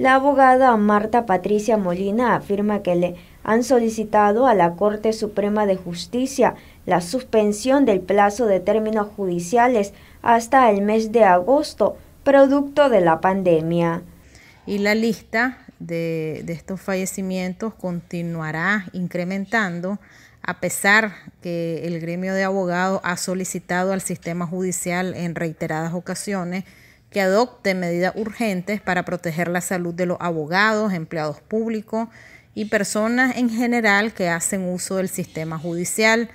La abogada Marta Patricia Molina afirma que le han solicitado a la Corte Suprema de Justicia la suspensión del plazo de términos judiciales hasta el mes de agosto, producto de la pandemia. Y la lista de, estos fallecimientos continuará incrementando a pesar que el gremio de abogados ha solicitado al sistema judicial en reiteradas ocasiones que adopte medidas urgentes para proteger la salud de los abogados, empleados públicos y personas en general que hacen uso del sistema judicial.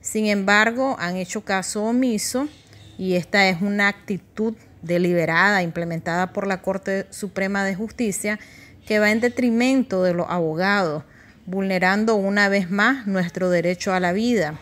Sin embargo, han hecho caso omiso y esta es una actitud deliberada implementada por la Corte Suprema de Justicia que va en detrimento de los abogados, vulnerando una vez más nuestro derecho a la vida.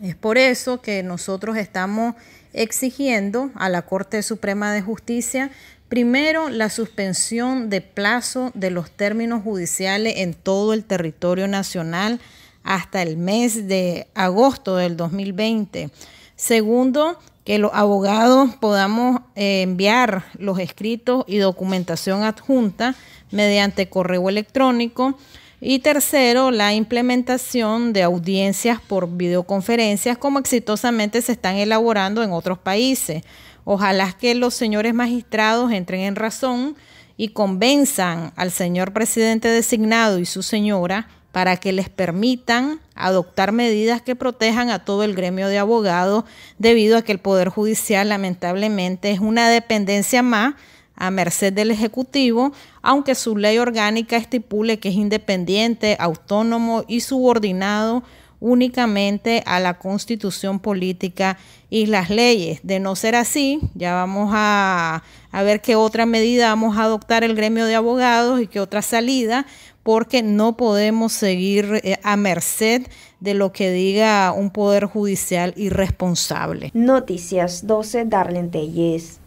Es por eso que nosotros estamos exigiendo a la Corte Suprema de Justicia Primero, la suspensión de plazo de los términos judiciales en todo el territorio nacional hasta el mes de agosto del 2020. Segundo, que los abogados podamos eh, enviar los escritos y documentación adjunta mediante correo electrónico y tercero, la implementación de audiencias por videoconferencias como exitosamente se están elaborando en otros países. Ojalá que los señores magistrados entren en razón y convenzan al señor presidente designado y su señora para que les permitan adoptar medidas que protejan a todo el gremio de abogados, debido a que el Poder Judicial lamentablemente es una dependencia más a merced del Ejecutivo, aunque su ley orgánica estipule que es independiente, autónomo y subordinado únicamente a la constitución política y las leyes. De no ser así, ya vamos a, ver qué otra medida vamos a adoptar el gremio de abogados y qué otra salida, porque no podemos seguir eh, a merced de lo que diga un poder judicial irresponsable. Noticias 12, Darlene Telles.